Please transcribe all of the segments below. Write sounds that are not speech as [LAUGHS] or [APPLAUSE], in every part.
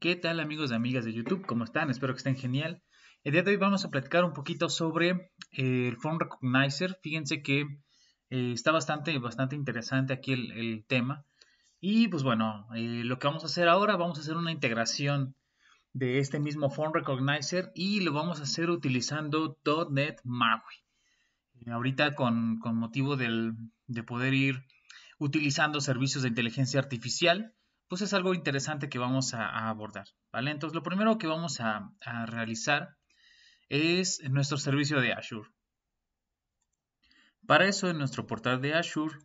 ¿Qué tal amigos y amigas de YouTube? ¿Cómo están? Espero que estén genial. El día de hoy vamos a platicar un poquito sobre eh, el Phone Recognizer. Fíjense que eh, está bastante, bastante interesante aquí el, tema. Y pues bueno, eh, lo que vamos a hacer ahora, vamos a hacer una integración de este mismo Phone Recognizer y lo vamos a hacer utilizando .NET MAUI. ahorita con, con motivo de poder ir utilizando servicios de inteligencia artificial pues es algo interesante que vamos a, abordar, ¿vale? Entonces, lo primero que vamos a, a realizar es nuestro servicio de Azure. Para eso, en nuestro portal de Azure,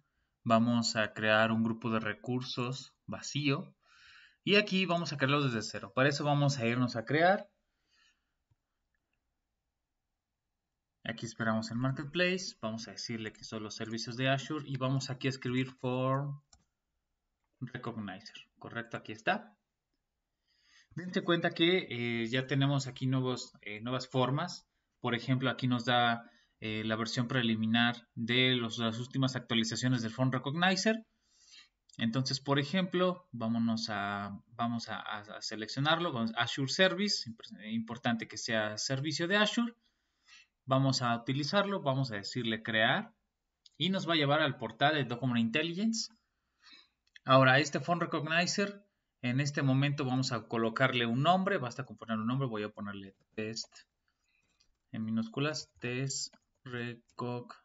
vamos a crear un grupo de recursos vacío y aquí vamos a crearlos desde cero. Para eso vamos a irnos a crear. Aquí esperamos el marketplace, vamos a decirle que son los servicios de Azure y vamos aquí a escribir form Recognizer. Correcto, aquí está. Dense cuenta que eh, ya tenemos aquí eh, nuevas formas. Por ejemplo, aquí nos da eh, la versión preliminar de las últimas actualizaciones del Font Recognizer. Entonces, por ejemplo, vámonos a, vamos a, seleccionarlo. Vamos Azure Service, importante que sea servicio de Azure. Vamos a utilizarlo, vamos a decirle crear y nos va a llevar al portal de Document Intelligence Ahora, este Font Recognizer, en este momento vamos a colocarle un nombre, basta con poner un nombre, voy a ponerle test en minúsculas, test recognizer.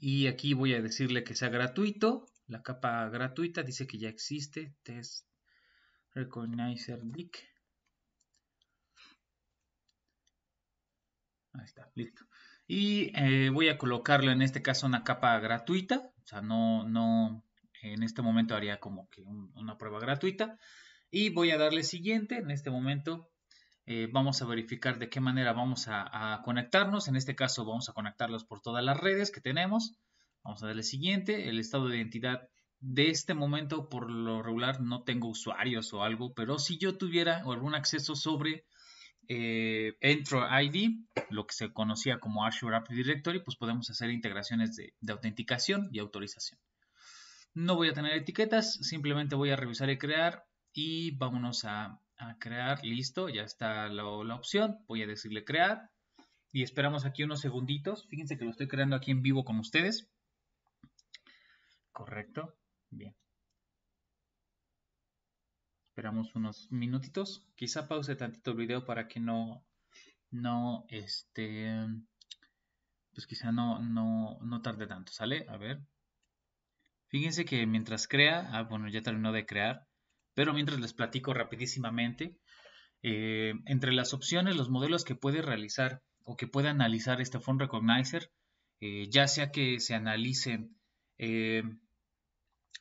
Y aquí voy a decirle que sea gratuito, la capa gratuita dice que ya existe, test recognizer Dick. Ahí está, listo y eh, voy a colocarlo en este caso una capa gratuita, o sea, no, no, en este momento haría como que una prueba gratuita y voy a darle siguiente, en este momento eh, vamos a verificar de qué manera vamos a, a, conectarnos, en este caso vamos a conectarlos por todas las redes que tenemos, vamos a darle siguiente, el estado de identidad de este momento por lo regular no tengo usuarios o algo, pero si yo tuviera algún acceso sobre eh, Entro ID, lo que se conocía como Azure App Directory, pues podemos hacer integraciones de, autenticación y autorización. No voy a tener etiquetas, simplemente voy a revisar y crear y vámonos a, crear. Listo, ya está la opción. Voy a decirle crear y esperamos aquí unos segunditos. Fíjense que lo estoy creando aquí en vivo con ustedes. Correcto. Bien. Esperamos unos minutitos. Quizá pause tantito el video para que no, no, este, pues quizá no, no, no tarde tanto, ¿sale? A ver. Fíjense que mientras crea, ah, bueno, ya terminó de crear, pero mientras les platico rapidísimamente, eh, entre las opciones, los modelos que puede realizar o que puede analizar este Phone Recognizer, eh, ya sea que se analicen eh,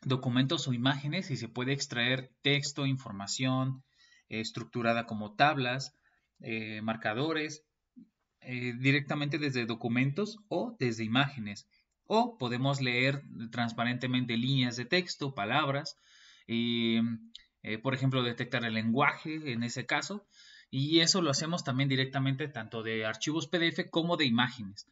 documentos o imágenes y se puede extraer texto, información eh, estructurada como tablas, eh, marcadores, eh, directamente desde documentos o desde imágenes. O podemos leer transparentemente líneas de texto, palabras, por ejemplo, detectar el lenguaje en ese caso. Y eso lo hacemos también directamente tanto de archivos PDF como de imágenes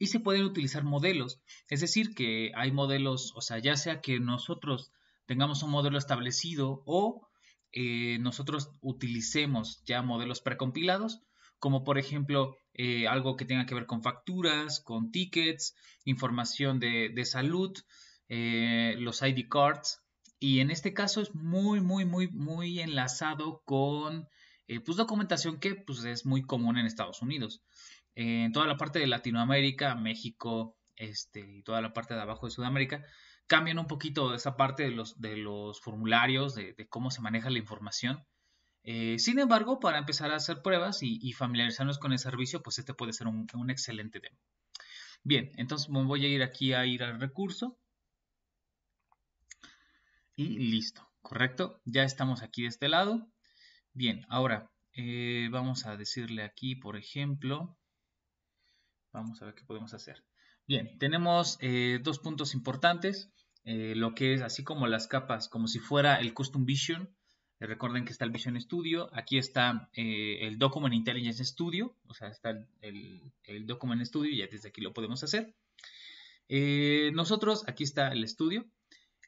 y se pueden utilizar modelos. Es decir, que hay modelos, o sea, ya sea que nosotros tengamos un modelo establecido o eh, nosotros utilicemos ya modelos precompilados, como por ejemplo eh, algo que tenga que ver con facturas, con tickets, información de, salud, eh, los ID cards. Y en este caso es muy, muy, muy, muy enlazado con pues, documentación que pues, es muy común en Estados Unidos. Eh, en toda la parte de Latinoamérica, México, este, y toda la parte de abajo de Sudamérica, cambian un poquito esa parte de los, de los formularios, de, cómo se maneja la información. Eh, sin embargo, para empezar a hacer pruebas y, familiarizarnos con el servicio, pues este puede ser un, excelente demo. Bien, entonces voy a ir aquí a ir al recurso. Y listo, ¿correcto? Ya estamos aquí de este lado. Bien, ahora eh, vamos a decirle aquí, por ejemplo, Vamos a ver qué podemos hacer. Bien, tenemos eh, dos puntos importantes. Eh, lo que es así como las capas, como si fuera el Custom Vision. Eh, recuerden que está el Vision Studio. Aquí está el Document Intelligence Studio. O sea, está el, Document Studio. Ya desde aquí lo podemos hacer. nosotros, aquí está el estudio.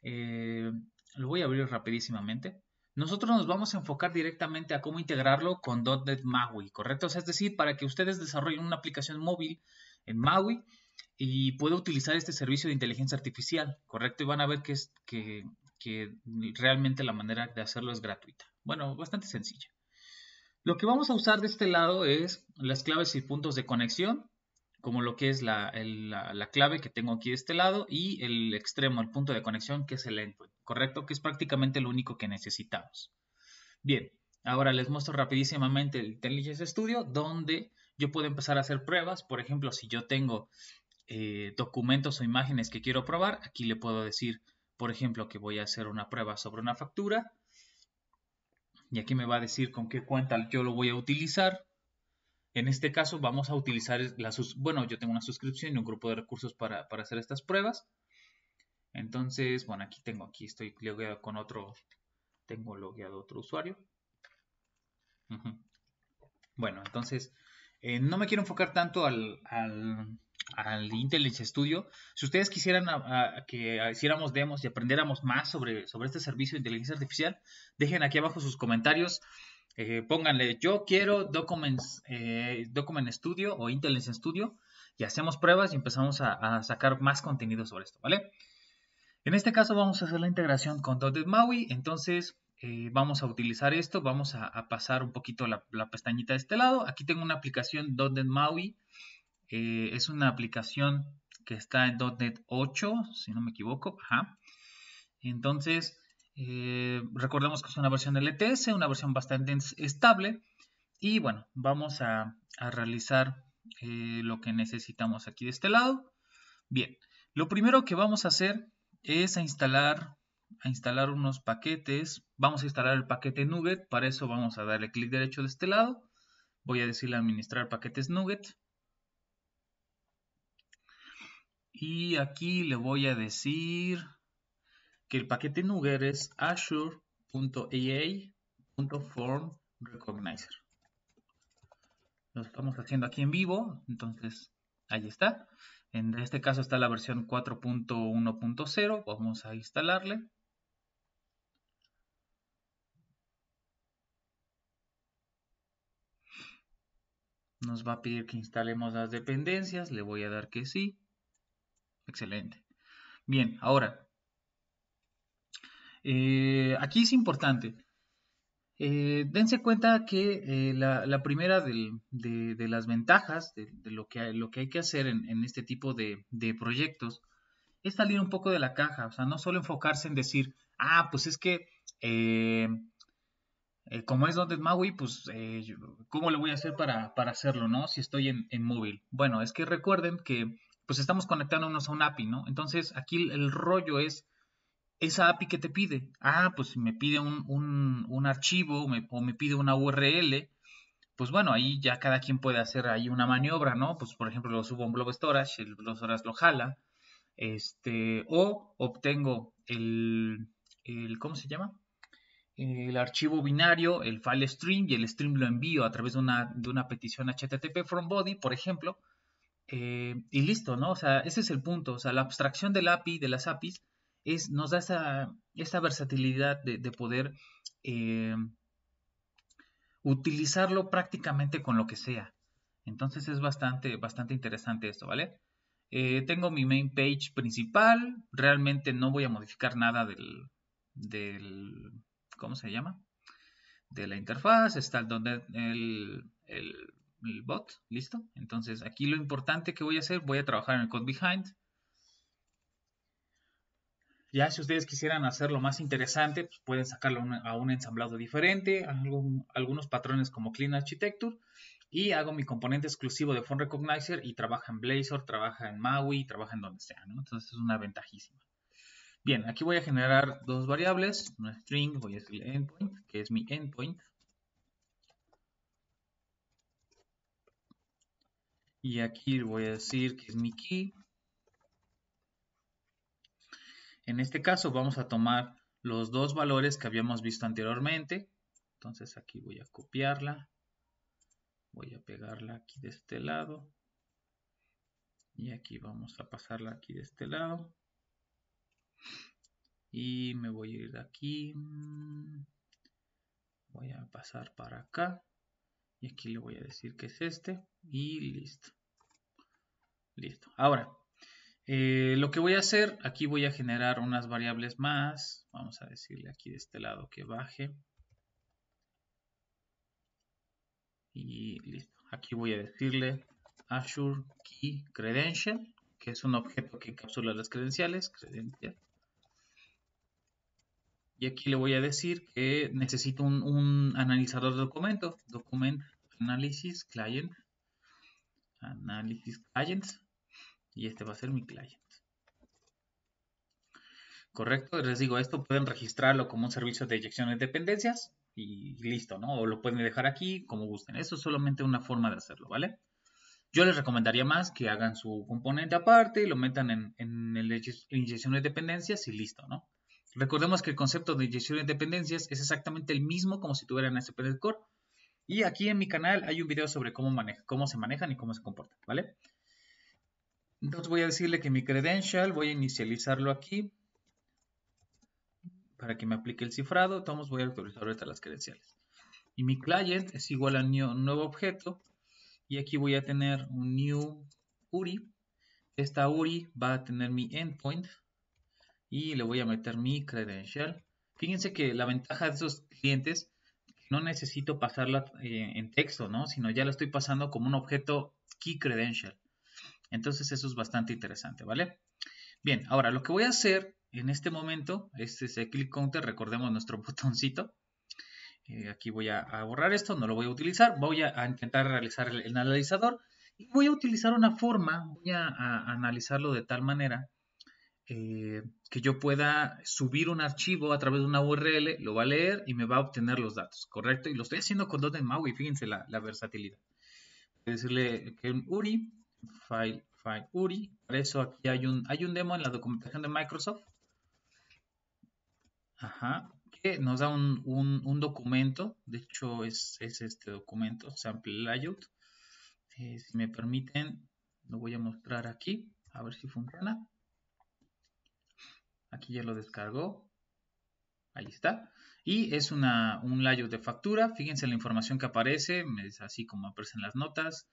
lo voy a abrir rapidísimamente nosotros nos vamos a enfocar directamente a cómo integrarlo con .NET MAUI, ¿correcto? es decir, para que ustedes desarrollen una aplicación móvil en MAUI y puedan utilizar este servicio de inteligencia artificial, ¿correcto? Y van a ver que, es, que realmente la manera de hacerlo es gratuita. Bueno, bastante sencilla. Lo que vamos a usar de este lado es las claves y puntos de conexión, como lo que es la, clave que tengo aquí de este lado y el extremo, el punto de conexión que es el endpoint, ¿correcto? Que es prácticamente lo único que necesitamos. Bien, ahora les muestro rapidísimamente el Intelligence Studio donde yo puedo empezar a hacer pruebas. Por ejemplo, si yo tengo eh, documentos o imágenes que quiero probar, aquí le puedo decir, por ejemplo, que voy a hacer una prueba sobre una factura. Y aquí me va a decir con qué cuenta yo lo voy a utilizar. En este caso vamos a utilizar la... Bueno, yo tengo una suscripción y un grupo de recursos para, hacer estas pruebas. Entonces, bueno, aquí tengo, aquí estoy logueado con otro, tengo logueado otro usuario. Bueno, entonces, eh, no me quiero enfocar tanto al, al, al Intelligence Studio. Si ustedes quisieran que hiciéramos demos y aprendiéramos más sobre, sobre este servicio de inteligencia artificial, dejen aquí abajo sus comentarios. Eh, pónganle, yo quiero Document, eh, document Studio o Intelligence Studio y hacemos pruebas y empezamos a, sacar más contenido sobre esto, ¿vale? En este caso vamos a hacer la integración con Dotted Maui, entonces eh, vamos a utilizar esto, vamos a, pasar un poquito la, pestañita de este lado. Aquí tengo una aplicación Dotted Maui, es una aplicación que está en .NET 8, si no me equivoco, ajá. Entonces, eh, recordemos que es una versión LTS, una versión bastante estable. Y bueno, vamos a, realizar eh, lo que necesitamos aquí de este lado. Bien, lo primero que vamos a hacer es a instalar, a instalar unos paquetes. Vamos a instalar el paquete Nugget. Para eso vamos a darle clic derecho de este lado. Voy a decirle administrar paquetes Nuget Y aquí le voy a decir el paquete Nugger es azure.ea.formrecognizer recognizer. Lo estamos haciendo aquí en vivo, entonces ahí está. En este caso está la versión 4.1.0, vamos a instalarle. Nos va a pedir que instalemos las dependencias, le voy a dar que sí. Excelente. Bien, ahora eh, aquí es importante. Eh, dense cuenta que eh, la, primera de, las ventajas de, lo, que, hay, que hacer en, este tipo de, proyectos es salir un poco de la caja, o sea, no solo enfocarse en decir, ah, pues es que como es donde es Maui, pues ¿cómo le voy a hacer para, hacerlo, no? Si estoy en, en móvil. Bueno, es que recuerden que pues estamos conectándonos a un API, ¿no? Entonces aquí el rollo es esa API que te pide. Ah, pues me pide un, archivo o me pide una URL, pues bueno, ahí ya cada quien puede hacer ahí una maniobra, ¿no? Pues por ejemplo, lo subo a un Blob Storage, el Blob Storage lo jala, este, o obtengo el, ¿cómo se llama? El archivo binario, el file stream, y el stream lo envío a través de una, de una petición HTTP from body, por ejemplo, eh, y listo, ¿no? O sea, ese es el punto, o sea, la abstracción del API, de las APIs, es, nos da esa, versatilidad de, poder eh, utilizarlo prácticamente con lo que sea. Entonces es bastante, bastante interesante esto, ¿vale? Eh, tengo mi main page principal, realmente no voy a modificar nada del, ¿cómo se llama? De la interfaz, está donde el, el bot, listo. Entonces aquí lo importante que voy a hacer, voy a trabajar en el code behind, ya si ustedes quisieran hacerlo más interesante, pues pueden sacarlo a un ensamblado diferente, algunos patrones como Clean Architecture, y hago mi componente exclusivo de Font Recognizer y trabaja en Blazor, trabaja en MAUI, trabaja en donde sea, Entonces es una ventajísima. Bien, aquí voy a generar dos variables, una string, voy a decir endpoint, que es mi endpoint. Y aquí voy a decir que es mi key, en este caso vamos a tomar los dos valores que habíamos visto anteriormente. Entonces aquí voy a copiarla. Voy a pegarla aquí de este lado. Y aquí vamos a pasarla aquí de este lado. Y me voy a ir de aquí. Voy a pasar para acá. Y aquí le voy a decir que es este. Y listo. Listo. Ahora, eh, lo que voy a hacer, aquí voy a generar unas variables más. Vamos a decirle aquí de este lado que baje. Y listo. Aquí voy a decirle Azure Key Credential, que es un objeto que encapsula las credenciales. Credential. Y aquí le voy a decir que necesito un, un analizador de documento. Document Analysis Client. Analysis Clients y este va a ser mi client. ¿Correcto? Les digo, esto pueden registrarlo como un servicio de inyección de dependencias y listo, ¿no? O lo pueden dejar aquí, como gusten. Eso es solamente una forma de hacerlo, ¿vale? Yo les recomendaría más que hagan su componente aparte, y lo metan en, inyección de dependencias y listo, ¿no? Recordemos que el concepto de inyección de dependencias es exactamente el mismo como si tuvieran SPD Core. Y aquí en mi canal hay un video sobre cómo, cómo se manejan y cómo se comportan, ¿vale? Entonces voy a decirle que mi credential, voy a inicializarlo aquí para que me aplique el cifrado. Entonces voy a autorizar ahorita las credenciales. Y mi client es igual a new, nuevo objeto. Y aquí voy a tener un new URI. Esta URI va a tener mi endpoint. Y le voy a meter mi credential. Fíjense que la ventaja de estos clientes no necesito pasarla eh, en texto, ¿no? Sino ya la estoy pasando como un objeto key credential. Entonces eso es bastante interesante, ¿vale? Bien, ahora lo que voy a hacer en este momento es el click counter, recordemos nuestro [LAUGHS] botoncito. Eh, aquí voy a, borrar esto, no lo voy a utilizar, voy a, intentar realizar el, analizador y voy a utilizar una forma, voy a, analizarlo de tal manera eh, que yo pueda subir un archivo a través de una URL, lo va a leer y me va a obtener los datos, ¿correcto? Y lo estoy haciendo con de MAUI, fíjense la, la versatilidad. Voy a decirle que un URI File, file URI. Para eso aquí hay un, hay un demo en la documentación de Microsoft. Ajá, que nos da un, documento. De hecho, es, este documento, Sample Layout. Eh, si me permiten, lo voy a mostrar aquí, a ver si funciona. Aquí ya lo descargó. Ahí está. Y es un layout de factura. Fíjense la información que aparece, es así como aparecen las notas.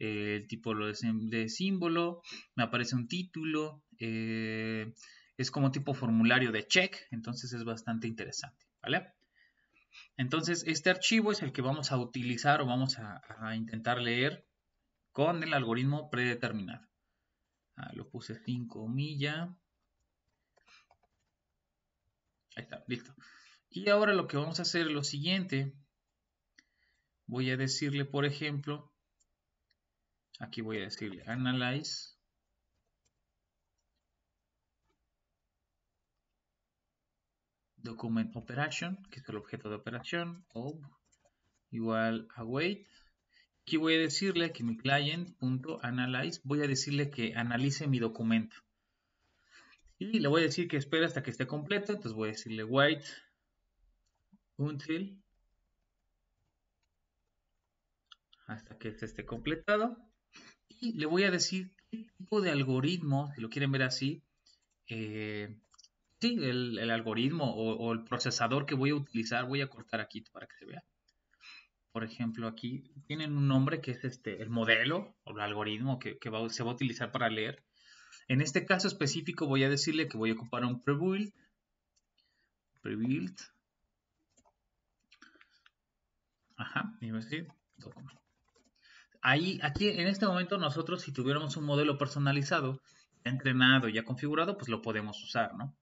Eh, el tipo de, símbolo, me aparece un título, eh, es como tipo formulario de check, entonces es bastante interesante, ¿vale? Entonces este archivo es el que vamos a utilizar o vamos a, intentar leer con el algoritmo predeterminado. Ah, lo puse 5 milla. Ahí está, listo. Y ahora lo que vamos a hacer es lo siguiente. Voy a decirle, por ejemplo, Aquí voy a decirle analyze. Document operation, que es el objeto de operación, o igual a wait. Aquí voy a decirle que mi client.analyze, voy a decirle que analice mi documento. Y le voy a decir que espera hasta que esté completo, entonces voy a decirle wait until hasta que este esté completado y le voy a decir qué tipo de algoritmo, si lo quieren ver así, eh, sí, el, algoritmo o, el procesador que voy a utilizar, voy a cortar aquí para que se vea. Por ejemplo, aquí tienen un nombre que es este, el modelo o el algoritmo que, se va a utilizar para leer. En este caso específico voy a decirle que voy a ocupar un prebuild. Prebuild. Ajá, y me decir, Ahí, aquí en este momento nosotros si tuviéramos un modelo personalizado, entrenado, ya configurado, pues lo podemos usar, ¿no?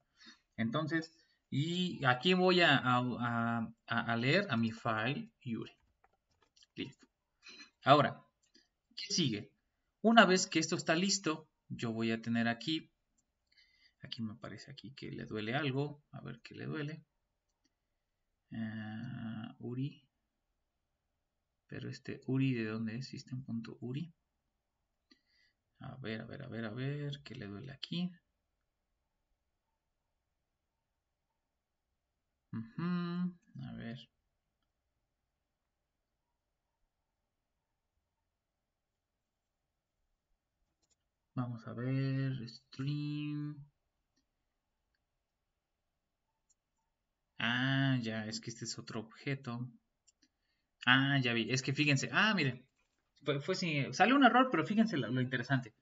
Entonces, y aquí voy a, leer a mi file Yuri. Listo. Ahora, ¿qué sigue? Una vez que esto está listo, yo voy a tener aquí, aquí me parece aquí que le duele algo, a ver qué le duele. Ah, Uri. Pero este Uri, ¿de dónde es? System.uri. A ver, a ver, a ver, a ver, ¿qué le duele aquí? a ver. Vamos a ver, stream. Ah, ya, es que este es otro objeto. Ah, ya vi. Es que fíjense. Ah, miren. Fue, Salió un error, pero fíjense lo, interesante.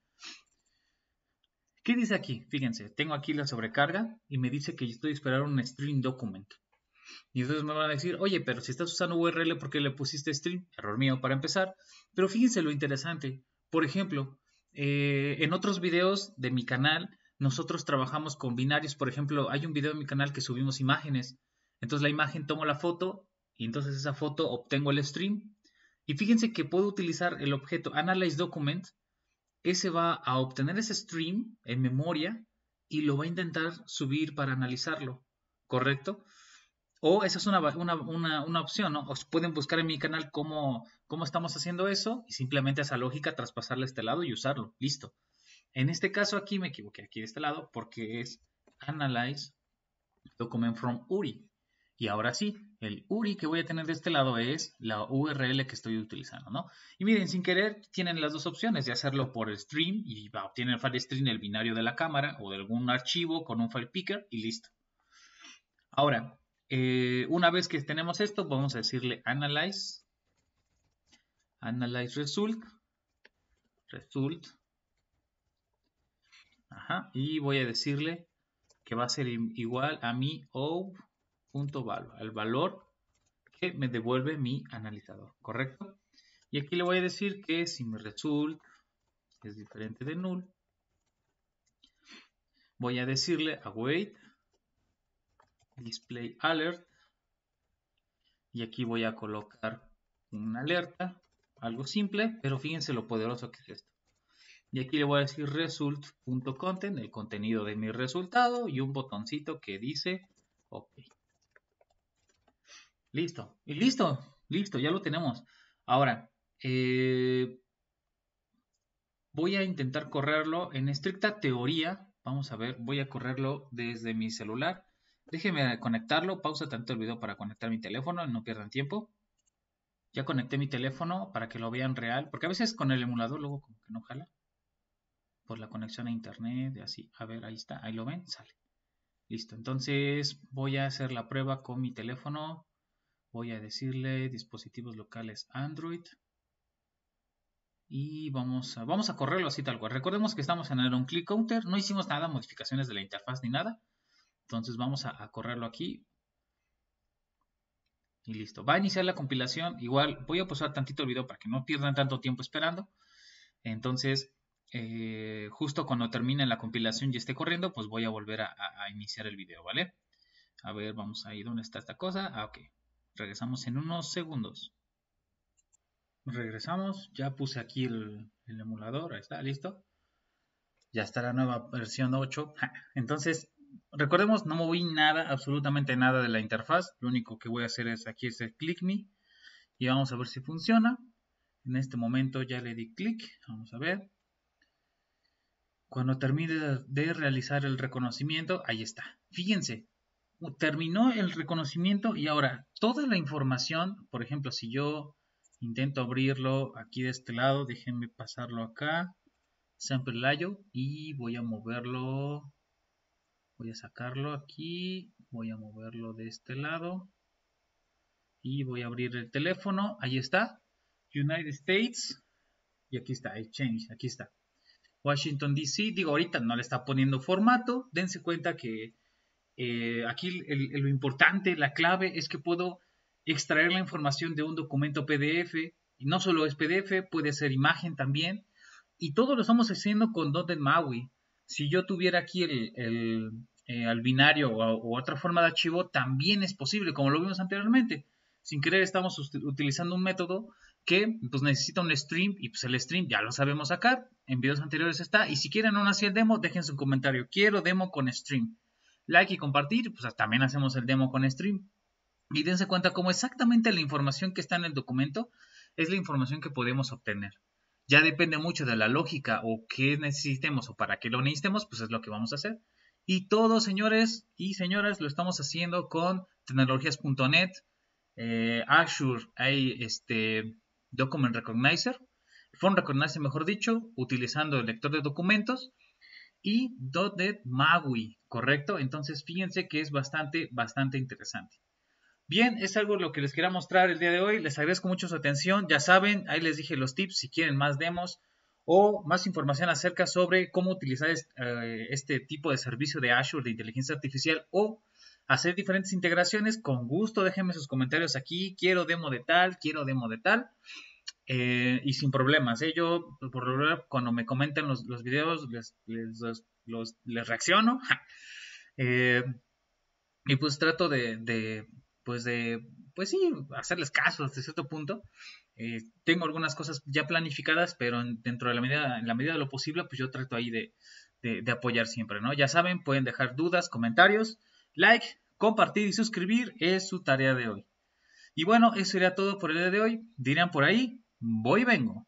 ¿Qué dice aquí? Fíjense. Tengo aquí la sobrecarga y me dice que yo estoy esperando un stream document. Y entonces me van a decir, oye, pero si estás usando URL, ¿por qué le pusiste stream? Error mío para empezar. Pero fíjense lo interesante. Por ejemplo, eh, en otros videos de mi canal, nosotros trabajamos con binarios. Por ejemplo, hay un video en mi canal que subimos imágenes. Entonces la imagen tomo la foto y entonces esa foto obtengo el stream. Y fíjense que puedo utilizar el objeto Analyze Document. Ese va a obtener ese stream en memoria y lo va a intentar subir para analizarlo. ¿Correcto? O esa es una, opción, ¿no? Os pueden buscar en mi canal cómo, estamos haciendo eso y simplemente esa lógica traspasarle a este lado y usarlo. Listo. En este caso aquí me equivoqué, aquí de este lado, porque es Analyze Document from URI. Y ahora sí, el URI que voy a tener de este lado es la URL que estoy utilizando, ¿no? Y miren, sin querer tienen las dos opciones de hacerlo por stream y va obtener el file stream, el binario de la cámara o de algún archivo con un file picker y listo. Ahora, eh, una vez que tenemos esto, vamos a decirle analyze, analyze result, result, ajá, y voy a decirle que va a ser igual a mi o punto valor, el valor que me devuelve mi analizador, ¿correcto? Y aquí le voy a decir que si mi result es diferente de null, voy a decirle await display alert y aquí voy a colocar una alerta, algo simple, pero fíjense lo poderoso que es esto. Y aquí le voy a decir result.content, el contenido de mi resultado y un botoncito que dice OK. Listo. Y listo. Listo, ya lo tenemos. Ahora, eh, voy a intentar correrlo en estricta teoría. Vamos a ver, voy a correrlo desde mi celular. Déjenme conectarlo. Pausa tanto el video para conectar mi teléfono, no pierdan tiempo. Ya conecté mi teléfono para que lo vean real, porque a veces con el emulador luego como que no jala. Por la conexión a internet, así. A ver, ahí está, ahí lo ven, sale. Listo, entonces voy a hacer la prueba con mi teléfono voy a decirle dispositivos locales Android. Y vamos a, vamos a correrlo así tal cual. Recordemos que estamos en un click counter, no hicimos nada, modificaciones de la interfaz ni nada. Entonces vamos a, correrlo aquí. Y listo. Va a iniciar la compilación. Igual voy a posar tantito el video para que no pierdan tanto tiempo esperando. Entonces, eh, justo cuando termine la compilación y esté corriendo, pues voy a volver a, iniciar el video, ¿vale? A ver, vamos a ir. ¿dónde está esta cosa? Ah, ok. Regresamos en unos segundos. Regresamos, ya puse aquí el, emulador, ahí está, listo. Ya está la nueva versión 8. Entonces, recordemos, no moví nada, absolutamente nada de la interfaz. Lo único que voy a hacer es aquí hacer clic me. Y vamos a ver si funciona. En este momento ya le di clic. Vamos a ver. Cuando termine de realizar el reconocimiento, ahí está. Fíjense, terminó el reconocimiento y ahora toda la información, por ejemplo, si yo intento abrirlo aquí de este lado, déjenme pasarlo acá, sample y voy a moverlo, voy a sacarlo aquí, voy a moverlo de este lado y voy a abrir el teléfono, ahí está, United States y aquí está, Exchange, aquí está. Washington DC, digo ahorita no le está poniendo formato, dense cuenta que eh, aquí lo importante, la clave es que puedo extraer la información de un documento PDF. Y no solo es PDF, puede ser imagen también. Y todo lo estamos haciendo con .NET MAUI. Si yo tuviera aquí el, eh, binario o, otra forma de archivo, también es posible, como lo vimos anteriormente. Sin querer estamos utilizando un método que pues, necesita un stream y pues, el stream ya lo sabemos sacar. En videos anteriores está. Y si quieren aún así el demo, dejen su comentario. Quiero demo con stream like y compartir, pues también hacemos el demo con stream. Y dense cuenta cómo exactamente la información que está en el documento es la información que podemos obtener. Ya depende mucho de la lógica o qué necesitemos o para qué lo necesitemos, pues es lo que vamos a hacer. Y todos señores y señoras, lo estamos haciendo con tecnologías.net, eh, Azure, este Document Recognizer, Phone Recognizer, mejor dicho, utilizando el lector de documentos y .NET Maui, ¿correcto? Entonces fíjense que es bastante, bastante interesante. Bien, es algo lo que les quería mostrar el día de hoy. Les agradezco mucho su atención. Ya saben, ahí les dije los tips si quieren más demos o más información acerca sobre cómo utilizar eh, este, tipo de servicio de Azure de inteligencia artificial o hacer diferentes integraciones. Con gusto, déjenme sus comentarios aquí. Quiero demo de tal, quiero demo de tal. Eh, y sin problemas. ¿eh? Yo, por lo general, cuando me comentan los, los videos, les, reacciono. [LAUGHS] Eh, y pues trato de, pues de, pues hacerles caso hasta cierto punto. Eh, tengo algunas cosas ya planificadas, pero dentro de la medida, en la medida de lo posible, pues yo trato ahí de, de apoyar siempre, ¿no? Ya saben, pueden dejar dudas, comentarios, like, compartir y suscribir es su tarea de hoy. Y bueno, eso era todo por el día de hoy. Dirán por ahí, voy y vengo.